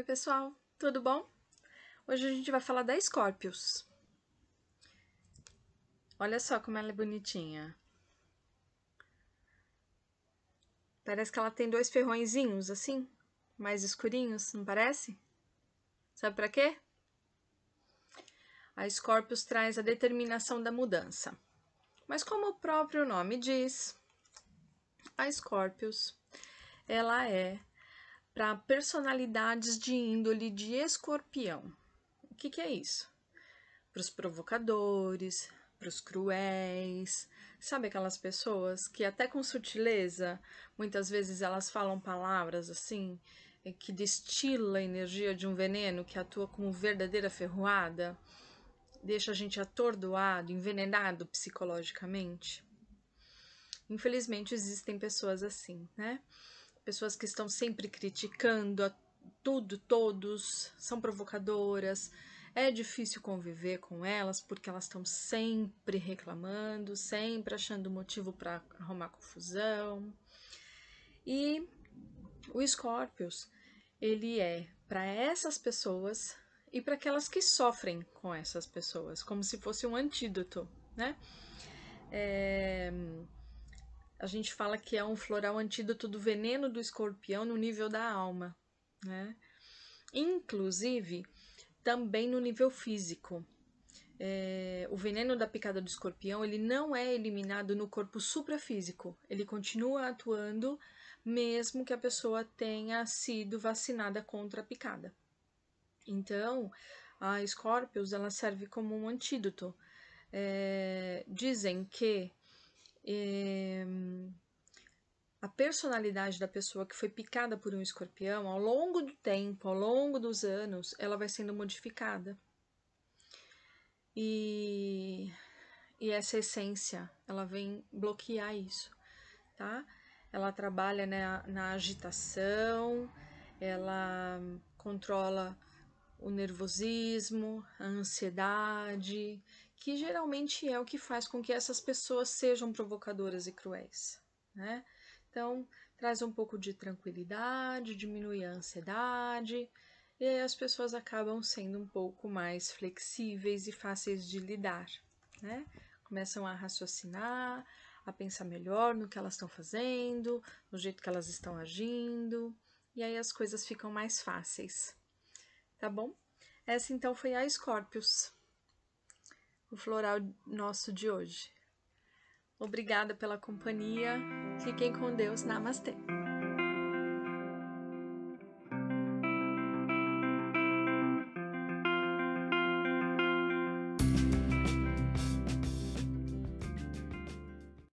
Oi, pessoal, tudo bom? Hoje a gente vai falar da Scorpius. Olha só como ela é bonitinha. Parece que ela tem dois ferrõezinhos assim, mais escurinhos, não parece? Sabe para quê? A Scorpius traz a determinação da mudança. Mas como o próprio nome diz, a Scorpius, ela é para personalidades de índole de escorpião. O que, que é isso? Para os provocadores, para os cruéis, sabe aquelas pessoas que até com sutileza, muitas vezes elas falam palavras assim eh, que destila a energia de um veneno que atua como verdadeira ferroada, deixa a gente atordoado, envenenado psicologicamente. Infelizmente existem pessoas assim, né? pessoas que estão sempre criticando a tudo, todos, são provocadoras. É difícil conviver com elas porque elas estão sempre reclamando, sempre achando motivo para arrumar confusão. E o Scorpius, ele é para essas pessoas e para aquelas que sofrem com essas pessoas, como se fosse um antídoto, né? É a gente fala que é um floral antídoto do veneno do escorpião no nível da alma, né? Inclusive, também no nível físico. É, o veneno da picada do escorpião ele não é eliminado no corpo suprafísico, ele continua atuando mesmo que a pessoa tenha sido vacinada contra a picada. Então, a Scorpius ela serve como um antídoto. É, dizem que é, a personalidade da pessoa que foi picada por um escorpião, ao longo do tempo, ao longo dos anos, ela vai sendo modificada. E, e essa essência, ela vem bloquear isso, tá? Ela trabalha né, na agitação, ela controla o nervosismo, a ansiedade, que geralmente é o que faz com que essas pessoas sejam provocadoras e cruéis. Né? Então, traz um pouco de tranquilidade, diminui a ansiedade, e aí as pessoas acabam sendo um pouco mais flexíveis e fáceis de lidar. Né? Começam a raciocinar, a pensar melhor no que elas estão fazendo, no jeito que elas estão agindo, e aí as coisas ficam mais fáceis. Tá bom? Essa então foi a Scorpius o floral nosso de hoje. Obrigada pela companhia. Fiquem com Deus. Namastê.